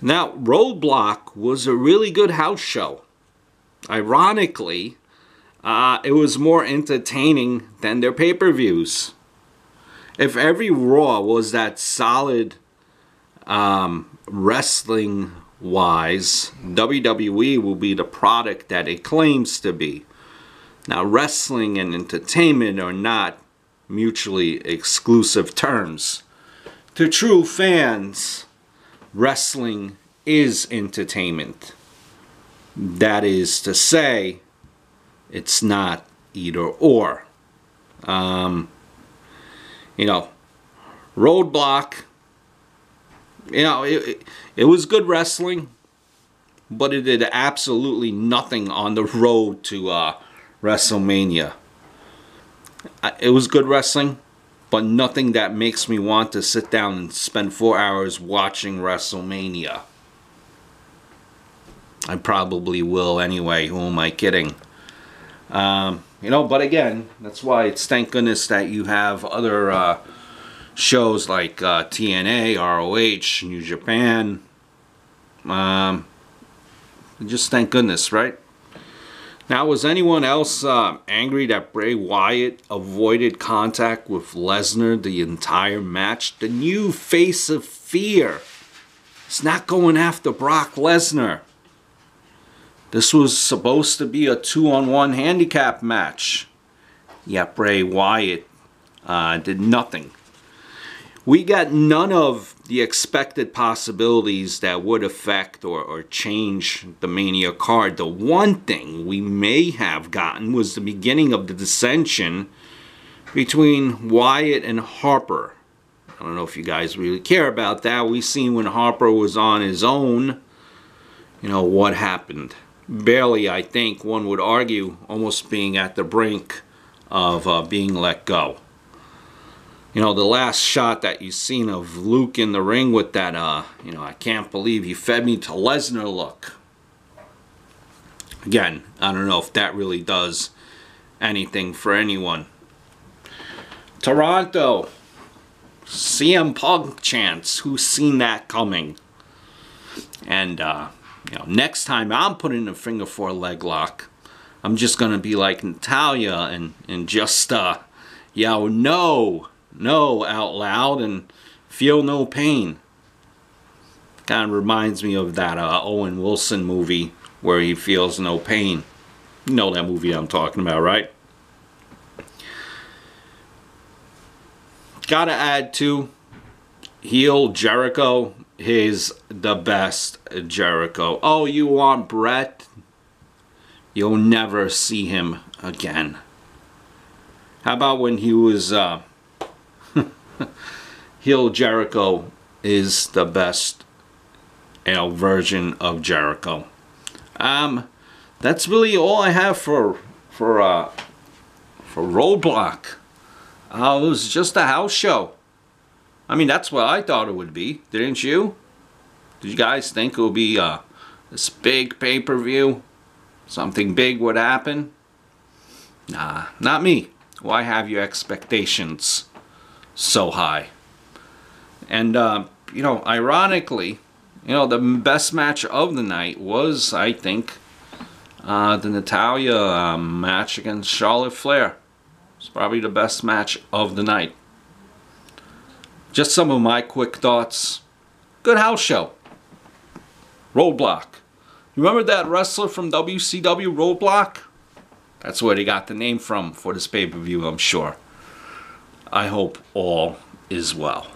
Now, Roadblock was a really good house show. Ironically, uh, it was more entertaining than their pay-per-views. If every Raw was that solid um, wrestling-wise, WWE will be the product that it claims to be. Now, wrestling and entertainment are not mutually exclusive terms. To true fans, wrestling is entertainment. That is to say, it's not either or. Um, you know, Roadblock, you know, it, it, it was good wrestling, but it did absolutely nothing on the road to uh, WrestleMania. It was good wrestling, but nothing that makes me want to sit down and spend four hours watching WrestleMania. I probably will anyway. Who am I kidding? Um, you know, but again, that's why it's thank goodness that you have other uh, shows like uh, TNA, ROH, New Japan. Um, just thank goodness, right? Now, was anyone else uh, angry that Bray Wyatt avoided contact with Lesnar the entire match? The new face of fear. It's not going after Brock Lesnar. This was supposed to be a two-on-one handicap match. Yet Bray Wyatt uh, did nothing. We got none of the expected possibilities that would affect or, or change the Mania card. The one thing we may have gotten was the beginning of the dissension between Wyatt and Harper. I don't know if you guys really care about that. We seen when Harper was on his own, you know, what happened. Barely, I think, one would argue, almost being at the brink of uh, being let go you know, the last shot that you have seen of Luke in the ring with that, uh, you know, I can't believe he fed me to Lesnar look. Again, I don't know if that really does anything for anyone. Toronto, CM Punk chance. Who's seen that coming? And, uh, you know, next time I'm putting a finger for a leg lock, I'm just going to be like Natalia and, and just, uh, yell, no no out loud and feel no pain. Kind of reminds me of that uh, Owen Wilson movie where he feels no pain. You know that movie I'm talking about, right? Gotta add to heel Jericho. He's the best Jericho. Oh, you want Brett? You'll never see him again. How about when he was uh, heel Jericho is the best you know, version of Jericho. Um, that's really all I have for for uh, for Roadblock. Uh, it was just a house show. I mean, that's what I thought it would be, didn't you? Did you guys think it would be uh, this big pay-per-view? Something big would happen? Nah, not me. Why have your expectations? so high. And, uh, you know, ironically, you know, the best match of the night was, I think, uh, the Natalia uh, match against Charlotte Flair. It's probably the best match of the night. Just some of my quick thoughts. Good house show. Roadblock. Remember that wrestler from WCW Roadblock? That's where they got the name from for this pay-per-view, I'm sure. I hope all is well.